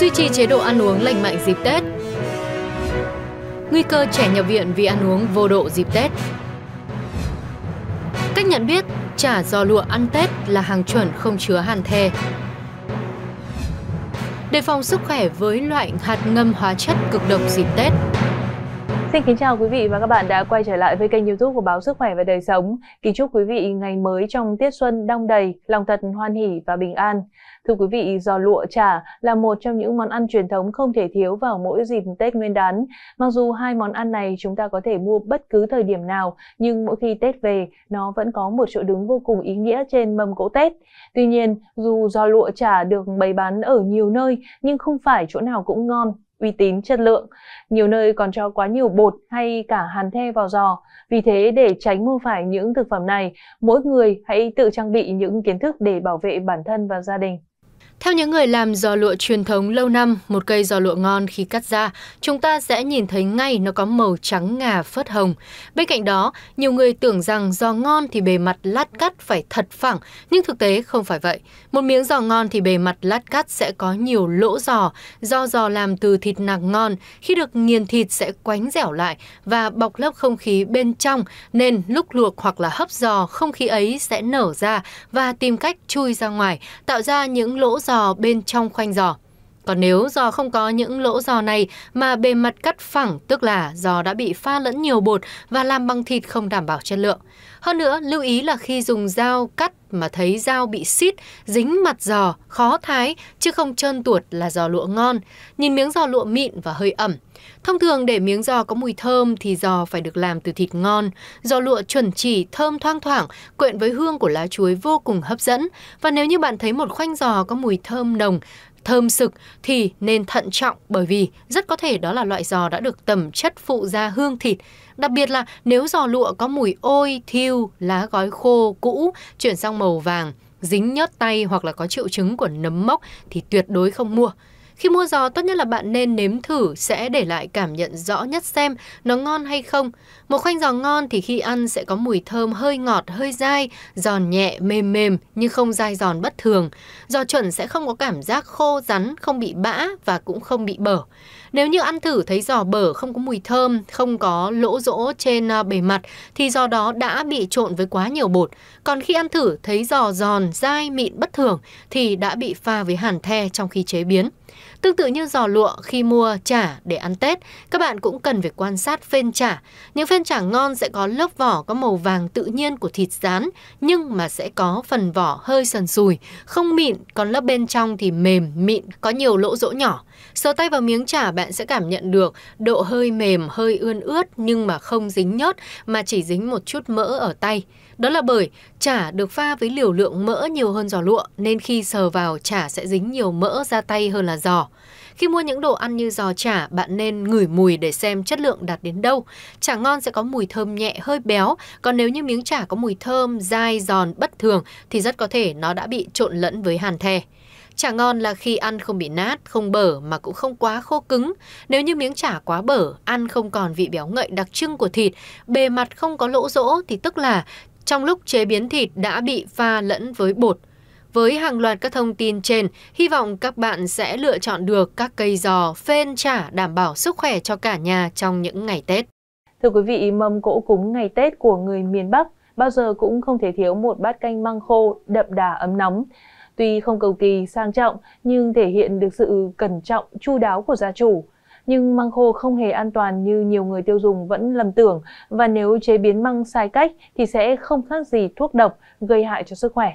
duy trì chế độ ăn uống lành mạnh dịp Tết. Nguy cơ trẻ nhập viện vì ăn uống vô độ dịp Tết. Cách nhận biết chả giò lụa ăn Tết là hàng chuẩn không chứa hàn the. Đề phòng sức khỏe với loại hạt ngâm hóa chất cực độc dịp Tết. Xin kính chào quý vị và các bạn đã quay trở lại với kênh youtube của Báo Sức Khỏe và Đời Sống. Kính chúc quý vị ngày mới trong tiết xuân đông đầy, lòng thật hoan hỷ và bình an. Thưa quý vị, giò lụa chả là một trong những món ăn truyền thống không thể thiếu vào mỗi dịp Tết Nguyên đán. Mặc dù hai món ăn này chúng ta có thể mua bất cứ thời điểm nào, nhưng mỗi khi Tết về, nó vẫn có một chỗ đứng vô cùng ý nghĩa trên mâm cỗ Tết. Tuy nhiên, dù giò lụa chả được bày bán ở nhiều nơi, nhưng không phải chỗ nào cũng ngon uy tín chất lượng. Nhiều nơi còn cho quá nhiều bột hay cả hàn the vào giò. Vì thế để tránh mua phải những thực phẩm này, mỗi người hãy tự trang bị những kiến thức để bảo vệ bản thân và gia đình. Theo những người làm giò lụa truyền thống lâu năm, một cây giò lụa ngon khi cắt ra, chúng ta sẽ nhìn thấy ngay nó có màu trắng ngà phớt hồng. Bên cạnh đó, nhiều người tưởng rằng giò ngon thì bề mặt lát cắt phải thật phẳng, nhưng thực tế không phải vậy. Một miếng giò ngon thì bề mặt lát cắt sẽ có nhiều lỗ giò, do giò làm từ thịt nạc ngon, khi được nghiền thịt sẽ quánh dẻo lại và bọc lớp không khí bên trong, nên lúc luộc hoặc là hấp giò, không khí ấy sẽ nở ra và tìm cách chui ra ngoài, tạo ra những lỗ giò giò bên trong khoanh giò còn nếu giò không có những lỗ giò này mà bề mặt cắt phẳng tức là giò đã bị pha lẫn nhiều bột và làm bằng thịt không đảm bảo chất lượng. Hơn nữa, lưu ý là khi dùng dao cắt mà thấy dao bị xít, dính mặt giò, khó thái chứ không trơn tuột là giò lụa ngon. Nhìn miếng giò lụa mịn và hơi ẩm. Thông thường để miếng giò có mùi thơm thì giò phải được làm từ thịt ngon. Giò lụa chuẩn chỉ, thơm thoang thoảng, quyện với hương của lá chuối vô cùng hấp dẫn. Và nếu như bạn thấy một khoanh giò có mùi thơm nồng, thơm sực thì nên thận trọng bởi vì rất có thể đó là loại giò đã được tẩm chất phụ ra hương thịt. Đặc biệt là nếu giò lụa có mùi ôi, thiêu, lá gói khô, cũ, chuyển sang màu vàng, dính nhớt tay hoặc là có triệu chứng của nấm mốc thì tuyệt đối không mua. Khi mua giò tốt nhất là bạn nên nếm thử sẽ để lại cảm nhận rõ nhất xem nó ngon hay không. Một khoanh giò ngon thì khi ăn sẽ có mùi thơm hơi ngọt, hơi dai, giòn nhẹ, mềm mềm nhưng không dai giòn bất thường. Giò chuẩn sẽ không có cảm giác khô rắn, không bị bã và cũng không bị bở. Nếu như ăn thử thấy giò bở không có mùi thơm, không có lỗ rỗ trên à, bề mặt thì giò đó đã bị trộn với quá nhiều bột. Còn khi ăn thử thấy giò giòn, dai, mịn bất thường thì đã bị pha với hàn the trong khi chế biến. Tương tự như giò lụa khi mua chả để ăn Tết, các bạn cũng cần phải quan sát phên chả. Những phên chả ngon sẽ có lớp vỏ có màu vàng tự nhiên của thịt rán, nhưng mà sẽ có phần vỏ hơi sần sùi, không mịn, còn lớp bên trong thì mềm, mịn, có nhiều lỗ rỗ nhỏ. Sờ tay vào miếng chả bạn sẽ cảm nhận được độ hơi mềm, hơi ươn ướt nhưng mà không dính nhớt mà chỉ dính một chút mỡ ở tay. Đó là bởi chả được pha với liều lượng mỡ nhiều hơn giò lụa nên khi sờ vào chả sẽ dính nhiều mỡ ra tay hơn là giò. Khi mua những đồ ăn như giò chả, bạn nên ngửi mùi để xem chất lượng đạt đến đâu. Chả ngon sẽ có mùi thơm nhẹ hơi béo, còn nếu như miếng chả có mùi thơm, dai, giòn, bất thường thì rất có thể nó đã bị trộn lẫn với hàn the. Chả ngon là khi ăn không bị nát, không bở mà cũng không quá khô cứng. Nếu như miếng chả quá bở, ăn không còn vị béo ngậy đặc trưng của thịt, bề mặt không có lỗ rỗ thì tức là trong lúc chế biến thịt đã bị pha lẫn với bột. Với hàng loạt các thông tin trên, hy vọng các bạn sẽ lựa chọn được các cây giò phên chả đảm bảo sức khỏe cho cả nhà trong những ngày Tết. Thưa quý vị, mâm cỗ cúng ngày Tết của người miền Bắc bao giờ cũng không thể thiếu một bát canh măng khô đậm đà ấm nóng. Tuy không cầu kỳ sang trọng nhưng thể hiện được sự cẩn trọng chu đáo của gia chủ nhưng măng khô không hề an toàn như nhiều người tiêu dùng vẫn lầm tưởng và nếu chế biến măng sai cách thì sẽ không khác gì thuốc độc gây hại cho sức khỏe.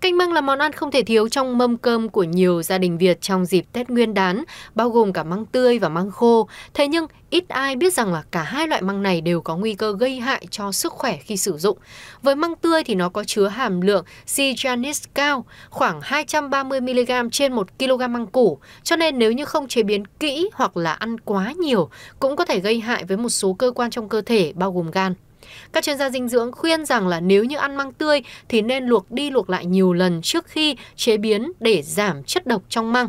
Canh măng là món ăn không thể thiếu trong mâm cơm của nhiều gia đình Việt trong dịp Tết Nguyên đán, bao gồm cả măng tươi và măng khô. Thế nhưng ít ai biết rằng là cả hai loại măng này đều có nguy cơ gây hại cho sức khỏe khi sử dụng. Với măng tươi thì nó có chứa hàm lượng sijanis cao, khoảng 230mg trên 1 kg măng củ, cho nên nếu như không chế biến kỹ hoặc là ăn quá nhiều cũng có thể gây hại với một số cơ quan trong cơ thể bao gồm gan. Các chuyên gia dinh dưỡng khuyên rằng là nếu như ăn măng tươi thì nên luộc đi luộc lại nhiều lần trước khi chế biến để giảm chất độc trong măng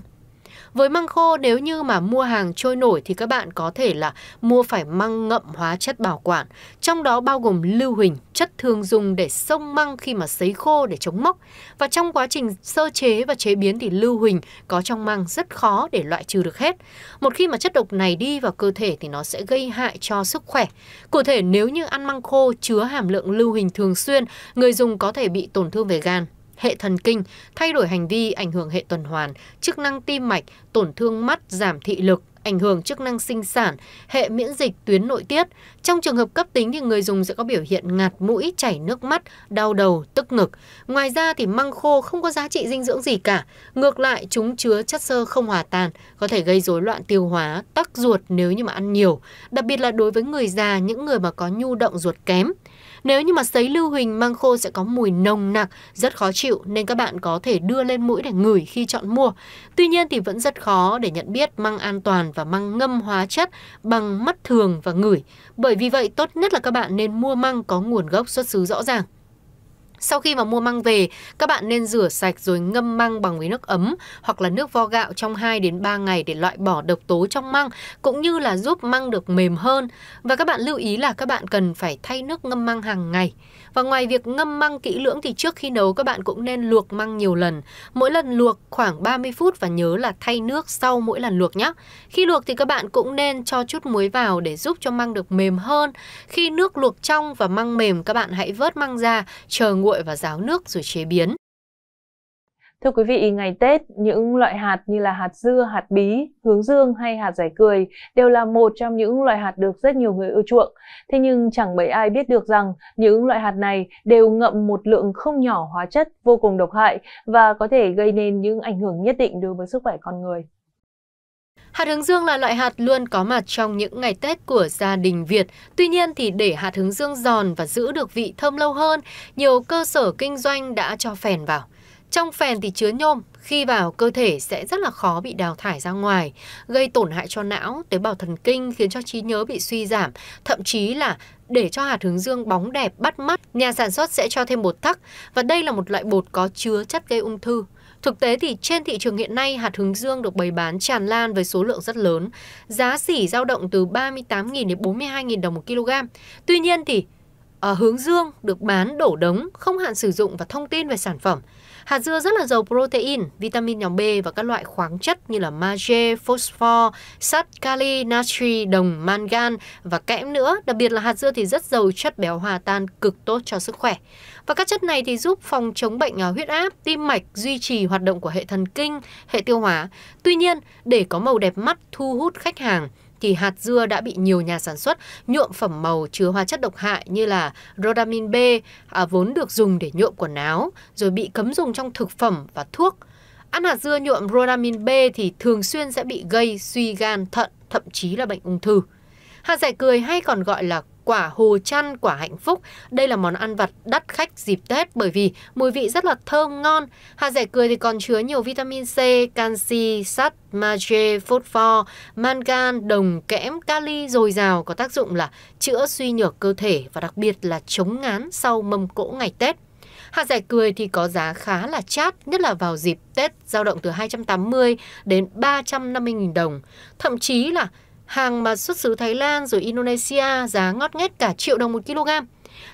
với măng khô nếu như mà mua hàng trôi nổi thì các bạn có thể là mua phải măng ngậm hóa chất bảo quản trong đó bao gồm lưu huỳnh chất thường dùng để sông măng khi mà sấy khô để chống mốc và trong quá trình sơ chế và chế biến thì lưu huỳnh có trong măng rất khó để loại trừ được hết một khi mà chất độc này đi vào cơ thể thì nó sẽ gây hại cho sức khỏe cụ thể nếu như ăn măng khô chứa hàm lượng lưu huỳnh thường xuyên người dùng có thể bị tổn thương về gan hệ thần kinh, thay đổi hành vi, ảnh hưởng hệ tuần hoàn, chức năng tim mạch, tổn thương mắt, giảm thị lực, ảnh hưởng chức năng sinh sản, hệ miễn dịch tuyến nội tiết. Trong trường hợp cấp tính thì người dùng sẽ có biểu hiện ngạt mũi, chảy nước mắt, đau đầu, tức ngực. Ngoài ra thì măng khô không có giá trị dinh dưỡng gì cả. Ngược lại, chúng chứa chất xơ không hòa tan, có thể gây rối loạn tiêu hóa, tắc ruột nếu như mà ăn nhiều, đặc biệt là đối với người già, những người mà có nhu động ruột kém. Nếu như mà sấy lưu huỳnh mang khô sẽ có mùi nồng nặc, rất khó chịu nên các bạn có thể đưa lên mũi để ngửi khi chọn mua. Tuy nhiên thì vẫn rất khó để nhận biết măng an toàn và măng ngâm hóa chất bằng mắt thường và ngửi. Bởi vì vậy tốt nhất là các bạn nên mua măng có nguồn gốc xuất xứ rõ ràng. Sau khi mà mua măng về, các bạn nên rửa sạch rồi ngâm măng bằng với nước ấm hoặc là nước vo gạo trong 2 đến 3 ngày để loại bỏ độc tố trong măng cũng như là giúp măng được mềm hơn. Và các bạn lưu ý là các bạn cần phải thay nước ngâm măng hàng ngày. Và ngoài việc ngâm măng kỹ lưỡng thì trước khi nấu các bạn cũng nên luộc măng nhiều lần. Mỗi lần luộc khoảng 30 phút và nhớ là thay nước sau mỗi lần luộc nhé. Khi luộc thì các bạn cũng nên cho chút muối vào để giúp cho măng được mềm hơn. Khi nước luộc trong và măng mềm các bạn hãy vớt măng ra, chờ nguội nguội và ráo nước rồi chế biến. Thưa quý vị, ngày Tết, những loại hạt như là hạt dưa, hạt bí, hướng dương hay hạt giải cười đều là một trong những loại hạt được rất nhiều người ưa chuộng. Thế nhưng chẳng mấy ai biết được rằng những loại hạt này đều ngậm một lượng không nhỏ hóa chất vô cùng độc hại và có thể gây nên những ảnh hưởng nhất định đối với sức khỏe con người. Hạt hướng dương là loại hạt luôn có mặt trong những ngày Tết của gia đình Việt. Tuy nhiên thì để hạt hướng dương giòn và giữ được vị thơm lâu hơn, nhiều cơ sở kinh doanh đã cho phèn vào. Trong phèn thì chứa nhôm, khi vào cơ thể sẽ rất là khó bị đào thải ra ngoài, gây tổn hại cho não, tế bào thần kinh khiến cho trí nhớ bị suy giảm, thậm chí là để cho hạt hướng dương bóng đẹp bắt mắt, nhà sản xuất sẽ cho thêm bột thắc. và đây là một loại bột có chứa chất gây ung thư. Thực tế thì trên thị trường hiện nay hạt hướng dương được bày bán tràn lan với số lượng rất lớn, giá xỉ dao động từ 38.000 đến 42.000 đồng một kg. Tuy nhiên thì ở ờ, hướng dương được bán đổ đống, không hạn sử dụng và thông tin về sản phẩm Hạt dưa rất là giàu protein, vitamin nhóm B và các loại khoáng chất như là magie, phosphor, sắt, kali, natri, đồng, mangan và kẽm nữa. Đặc biệt là hạt dưa thì rất giàu chất béo hòa tan cực tốt cho sức khỏe. Và các chất này thì giúp phòng chống bệnh à, huyết áp, tim mạch, duy trì hoạt động của hệ thần kinh, hệ tiêu hóa. Tuy nhiên, để có màu đẹp mắt thu hút khách hàng thì hạt dưa đã bị nhiều nhà sản xuất nhuộm phẩm màu chứa hóa chất độc hại như là rodamin B à, vốn được dùng để nhuộm quần áo, rồi bị cấm dùng trong thực phẩm và thuốc. Ăn hạt dưa nhuộm rodamin B thì thường xuyên sẽ bị gây suy gan thận, thậm chí là bệnh ung thư. Hạt giải cười hay còn gọi là quả hồ chăn, quả hạnh phúc. Đây là món ăn vặt đắt khách dịp Tết bởi vì mùi vị rất là thơm ngon. Hạt rẻ cười thì còn chứa nhiều vitamin C, canxi, sắt, magie, phốt pho, mangan, đồng, kẽm, kali dồi dào có tác dụng là chữa suy nhược cơ thể và đặc biệt là chống ngán sau mâm cỗ ngày Tết. Hạt giải cười thì có giá khá là chát, nhất là vào dịp Tết, dao động từ 280 đến 350 nghìn đồng. Thậm chí là hàng mà xuất xứ Thái Lan rồi Indonesia giá ngót nghét cả triệu đồng một kg.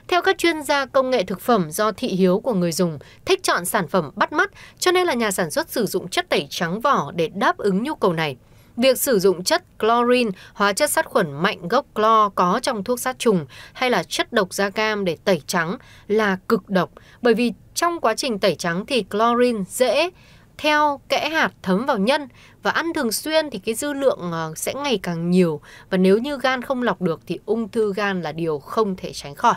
Theo các chuyên gia công nghệ thực phẩm do thị hiếu của người dùng thích chọn sản phẩm bắt mắt cho nên là nhà sản xuất sử dụng chất tẩy trắng vỏ để đáp ứng nhu cầu này. Việc sử dụng chất chlorine, hóa chất sát khuẩn mạnh gốc clo có trong thuốc sát trùng hay là chất độc da cam để tẩy trắng là cực độc bởi vì trong quá trình tẩy trắng thì chlorine dễ theo kẽ hạt thấm vào nhân và ăn thường xuyên thì cái dư lượng ờ, sẽ ngày càng nhiều và nếu như gan không lọc được thì ung thư gan là điều không thể tránh khỏi.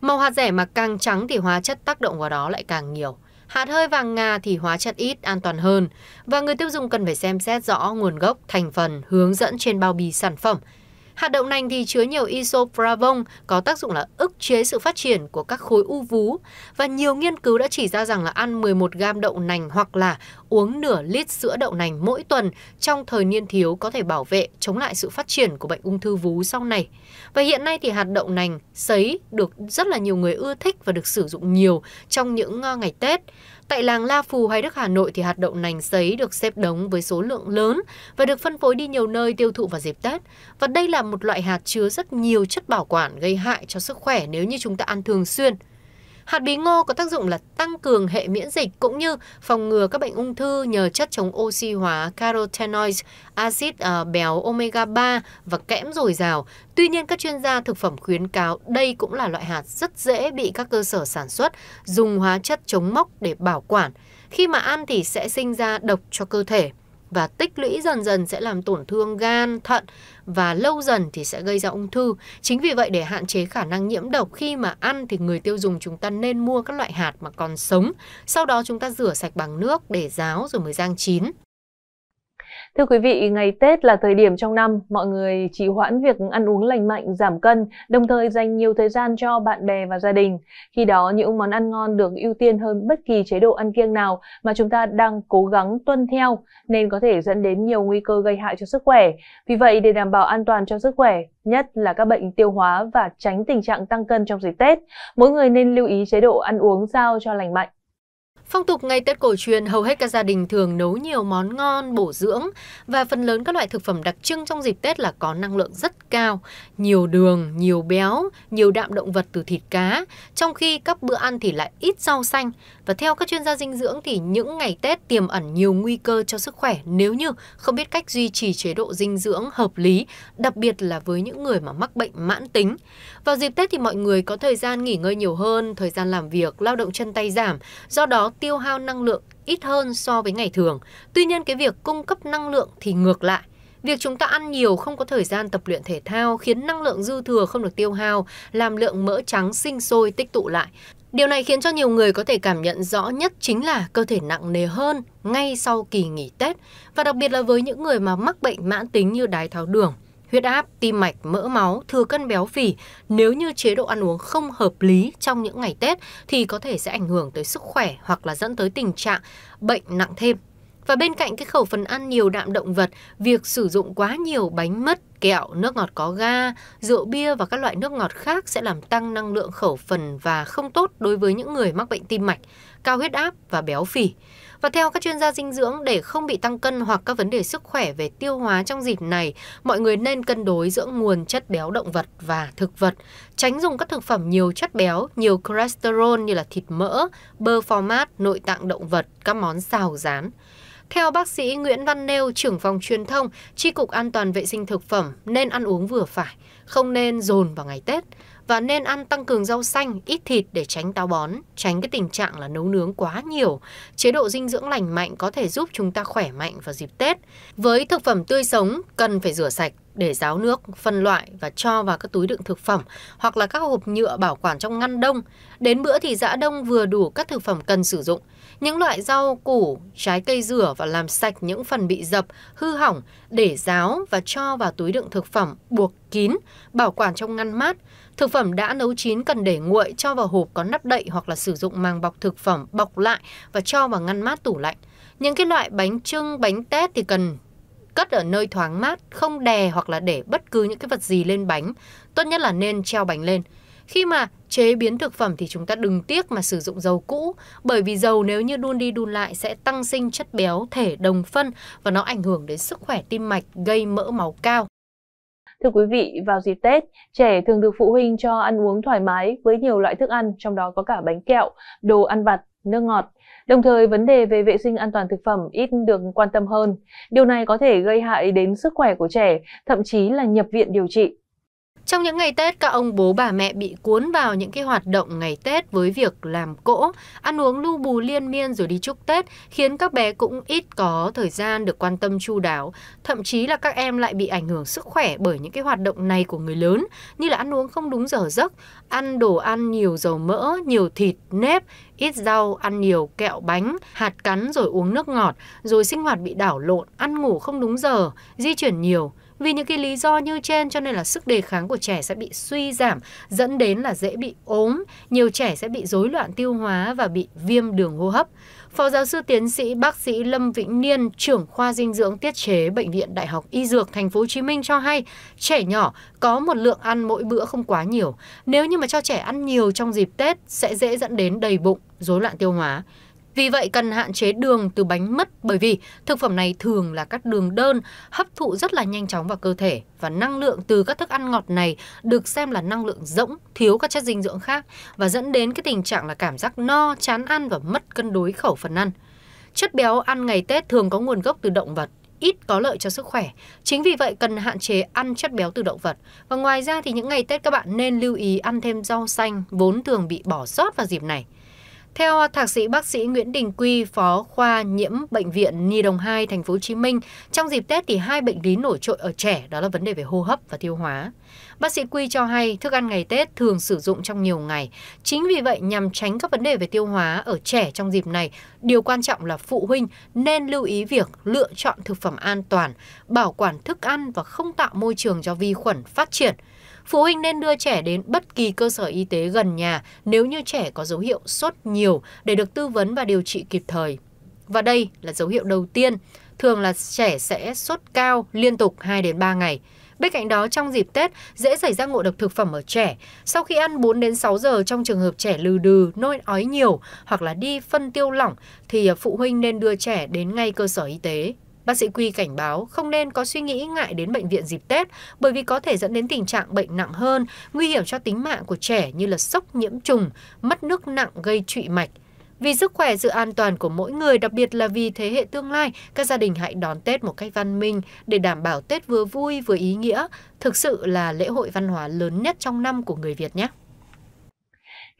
Màu hạt rẻ mà càng trắng thì hóa chất tác động vào đó lại càng nhiều. Hạt hơi vàng ngà thì hóa chất ít, an toàn hơn. Và người tiêu dùng cần phải xem xét rõ nguồn gốc, thành phần, hướng dẫn trên bao bì sản phẩm – Hạt đậu nành thì chứa nhiều isopravon có tác dụng là ức chế sự phát triển của các khối u vú và nhiều nghiên cứu đã chỉ ra rằng là ăn 11 gam đậu nành hoặc là uống nửa lít sữa đậu nành mỗi tuần trong thời niên thiếu có thể bảo vệ chống lại sự phát triển của bệnh ung thư vú sau này. Và hiện nay thì hạt đậu nành sấy được rất là nhiều người ưa thích và được sử dụng nhiều trong những ờ, ngày Tết. Tại làng La Phù, Hoài Đức, Hà Nội thì hạt đậu nành sấy được xếp đống với số lượng lớn và được phân phối đi nhiều nơi tiêu thụ vào dịp Tết. Và đây là một loại hạt chứa rất nhiều chất bảo quản gây hại cho sức khỏe nếu như chúng ta ăn thường xuyên. Hạt bí ngô có tác dụng là tăng cường hệ miễn dịch cũng như phòng ngừa các bệnh ung thư nhờ chất chống oxy hóa carotenoids, axit uh, béo omega 3 và kẽm dồi dào. Tuy nhiên các chuyên gia thực phẩm khuyến cáo đây cũng là loại hạt rất dễ bị các cơ sở sản xuất dùng hóa chất chống mốc để bảo quản. Khi mà ăn thì sẽ sinh ra độc cho cơ thể và tích lũy dần dần sẽ làm tổn thương gan, thận và lâu dần thì sẽ gây ra ung thư. Chính vì vậy để hạn chế khả năng nhiễm độc khi mà ăn thì người tiêu dùng chúng ta nên mua các loại hạt mà còn sống, sau đó chúng ta rửa sạch bằng nước để ráo rồi mới rang chín. Thưa quý vị, ngày Tết là thời điểm trong năm mọi người chỉ hoãn việc ăn uống lành mạnh, giảm cân, đồng thời dành nhiều thời gian cho bạn bè và gia đình. Khi đó, những món ăn ngon được ưu tiên hơn bất kỳ chế độ ăn kiêng nào mà chúng ta đang cố gắng tuân theo, nên có thể dẫn đến nhiều nguy cơ gây hại cho sức khỏe. Vì vậy, để đảm bảo an toàn cho sức khỏe, nhất là các bệnh tiêu hóa và tránh tình trạng tăng cân trong dịp Tết, mỗi người nên lưu ý chế độ ăn uống sao cho lành mạnh. Phong tục ngày Tết cổ truyền, hầu hết các gia đình thường nấu nhiều món ngon, bổ dưỡng và phần lớn các loại thực phẩm đặc trưng trong dịp Tết là có năng lượng rất cao, nhiều đường, nhiều béo, nhiều đạm động vật từ thịt cá, trong khi các bữa ăn thì lại ít rau xanh. Và theo các chuyên gia dinh dưỡng thì những ngày Tết tiềm ẩn nhiều nguy cơ cho sức khỏe nếu như không biết cách duy trì chế độ dinh dưỡng hợp lý, đặc biệt là với những người mà mắc bệnh mãn tính. Vào dịp Tết thì mọi người có thời gian nghỉ ngơi nhiều hơn, thời gian làm việc, lao động chân tay giảm, do đó tiêu hao năng lượng ít hơn so với ngày thường. Tuy nhiên cái việc cung cấp năng lượng thì ngược lại. Việc chúng ta ăn nhiều không có thời gian tập luyện thể thao khiến năng lượng dư thừa không được tiêu hao, làm lượng mỡ trắng sinh sôi tích tụ lại. Điều này khiến cho nhiều người có thể cảm nhận rõ nhất chính là cơ thể nặng nề hơn ngay sau kỳ nghỉ Tết và đặc biệt là với những người mà mắc bệnh mãn tính như đái tháo đường huyết áp, tim mạch, mỡ máu, thừa cân béo phì, nếu như chế độ ăn uống không hợp lý trong những ngày Tết thì có thể sẽ ảnh hưởng tới sức khỏe hoặc là dẫn tới tình trạng bệnh nặng thêm. Và bên cạnh cái khẩu phần ăn nhiều đạm động vật, việc sử dụng quá nhiều bánh mứt, kẹo, nước ngọt có ga, rượu bia và các loại nước ngọt khác sẽ làm tăng năng lượng khẩu phần và không tốt đối với những người mắc bệnh tim mạch, cao huyết áp và béo phì. Và theo các chuyên gia dinh dưỡng, để không bị tăng cân hoặc các vấn đề sức khỏe về tiêu hóa trong dịp này, mọi người nên cân đối giữa nguồn chất béo động vật và thực vật. Tránh dùng các thực phẩm nhiều chất béo, nhiều cholesterol như là thịt mỡ, bơ format nội tạng động vật, các món xào rán. Theo bác sĩ Nguyễn Văn Nêu, trưởng phòng truyền thông, Tri Cục An toàn Vệ sinh Thực phẩm nên ăn uống vừa phải, không nên dồn vào ngày Tết và nên ăn tăng cường rau xanh, ít thịt để tránh táo bón, tránh cái tình trạng là nấu nướng quá nhiều. Chế độ dinh dưỡng lành mạnh có thể giúp chúng ta khỏe mạnh vào dịp Tết. Với thực phẩm tươi sống, cần phải rửa sạch để ráo nước, phân loại và cho vào các túi đựng thực phẩm hoặc là các hộp nhựa bảo quản trong ngăn đông. Đến bữa thì giã đông vừa đủ các thực phẩm cần sử dụng. Những loại rau, củ, trái cây rửa và làm sạch những phần bị dập, hư hỏng để ráo và cho vào túi đựng thực phẩm buộc kín, bảo quản trong ngăn mát. Thực phẩm đã nấu chín cần để nguội cho vào hộp có nắp đậy hoặc là sử dụng màng bọc thực phẩm bọc lại và cho vào ngăn mát tủ lạnh. Những cái loại bánh trưng, bánh tét thì cần cất ở nơi thoáng mát, không đè hoặc là để bất cứ những cái vật gì lên bánh. Tốt nhất là nên treo bánh lên. Khi mà chế biến thực phẩm thì chúng ta đừng tiếc mà sử dụng dầu cũ bởi vì dầu nếu như đun đi đun lại sẽ tăng sinh chất béo thể đồng phân và nó ảnh hưởng đến sức khỏe tim mạch gây mỡ máu cao. Thưa quý vị, vào dịp Tết, trẻ thường được phụ huynh cho ăn uống thoải mái với nhiều loại thức ăn, trong đó có cả bánh kẹo, đồ ăn vặt, nước ngọt. Đồng thời, vấn đề về vệ sinh an toàn thực phẩm ít được quan tâm hơn. Điều này có thể gây hại đến sức khỏe của trẻ, thậm chí là nhập viện điều trị. Trong những ngày Tết, các ông bố bà mẹ bị cuốn vào những cái hoạt động ngày Tết với việc làm cỗ, ăn uống lu bù liên miên rồi đi chúc Tết, khiến các bé cũng ít có thời gian được quan tâm chu đáo. Thậm chí là các em lại bị ảnh hưởng sức khỏe bởi những cái hoạt động này của người lớn, như là ăn uống không đúng giờ giấc, ăn đồ ăn nhiều dầu mỡ, nhiều thịt, nếp, ít rau, ăn nhiều kẹo bánh, hạt cắn rồi uống nước ngọt, rồi sinh hoạt bị đảo lộn, ăn ngủ không đúng giờ, di chuyển nhiều. Vì những cái lý do như trên cho nên là sức đề kháng của trẻ sẽ bị suy giảm, dẫn đến là dễ bị ốm, nhiều trẻ sẽ bị rối loạn tiêu hóa và bị viêm đường hô hấp. Phó giáo sư tiến sĩ bác sĩ Lâm Vĩnh Niên, trưởng khoa dinh dưỡng tiết chế bệnh viện Đại học Y Dược thành phố Hồ Chí Minh cho hay, trẻ nhỏ có một lượng ăn mỗi bữa không quá nhiều. Nếu như mà cho trẻ ăn nhiều trong dịp Tết sẽ dễ dẫn đến đầy bụng, rối loạn tiêu hóa. Vì vậy cần hạn chế đường từ bánh mứt bởi vì thực phẩm này thường là các đường đơn hấp thụ rất là nhanh chóng vào cơ thể và năng lượng từ các thức ăn ngọt này được xem là năng lượng rỗng, thiếu các chất dinh dưỡng khác và dẫn đến cái tình trạng là cảm giác no, chán ăn và mất cân đối khẩu phần ăn. Chất béo ăn ngày Tết thường có nguồn gốc từ động vật, ít có lợi cho sức khỏe. Chính vì vậy cần hạn chế ăn chất béo từ động vật. Và ngoài ra thì những ngày Tết các bạn nên lưu ý ăn thêm rau xanh vốn thường bị bỏ sót vào dịp này. Theo thạc sĩ bác sĩ Nguyễn Đình Quy, phó khoa nhiễm bệnh viện Nhi đồng 2 thành phố Hồ Chí Minh, trong dịp Tết thì hai bệnh lý nổi trội ở trẻ đó là vấn đề về hô hấp và tiêu hóa. Bác sĩ Quy cho hay thức ăn ngày Tết thường sử dụng trong nhiều ngày. Chính vì vậy nhằm tránh các vấn đề về tiêu hóa ở trẻ trong dịp này, điều quan trọng là phụ huynh nên lưu ý việc lựa chọn thực phẩm an toàn, bảo quản thức ăn và không tạo môi trường cho vi khuẩn phát triển phụ huynh nên đưa trẻ đến bất kỳ cơ sở y tế gần nhà nếu như trẻ có dấu hiệu sốt nhiều để được tư vấn và điều trị kịp thời. Và đây là dấu hiệu đầu tiên, thường là trẻ sẽ sốt cao liên tục 2 đến 3 ngày. Bên cạnh đó trong dịp Tết dễ xảy ra ngộ độc thực phẩm ở trẻ. Sau khi ăn 4 đến 6 giờ trong trường hợp trẻ lừ đừ, nôn ói nhiều hoặc là đi phân tiêu lỏng thì à, phụ huynh nên đưa trẻ đến ngay cơ sở y tế. Bác sĩ Quy cảnh báo không nên có suy nghĩ ngại đến bệnh viện dịp Tết bởi vì có thể dẫn đến tình trạng bệnh nặng hơn, nguy hiểm cho tính mạng của trẻ như là sốc nhiễm trùng, mất nước nặng gây trụy mạch. Vì sức khỏe sự an toàn của mỗi người, đặc biệt là vì thế hệ tương lai, các gia đình hãy đón Tết một cách văn minh để đảm bảo Tết vừa vui vừa ý nghĩa, thực sự là lễ hội văn hóa lớn nhất trong năm của người Việt nhé.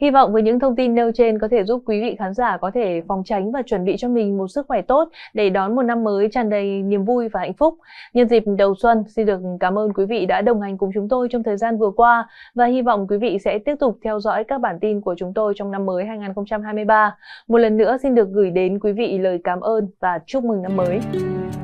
Hy vọng với những thông tin nêu trên có thể giúp quý vị khán giả có thể phòng tránh và chuẩn bị cho mình một sức khỏe tốt để đón một năm mới tràn đầy niềm vui và hạnh phúc. Nhân dịp đầu xuân, xin được cảm ơn quý vị đã đồng hành cùng chúng tôi trong thời gian vừa qua và hy vọng quý vị sẽ tiếp tục theo dõi các bản tin của chúng tôi trong năm mới 2023. Một lần nữa xin được gửi đến quý vị lời cảm ơn và chúc mừng năm mới.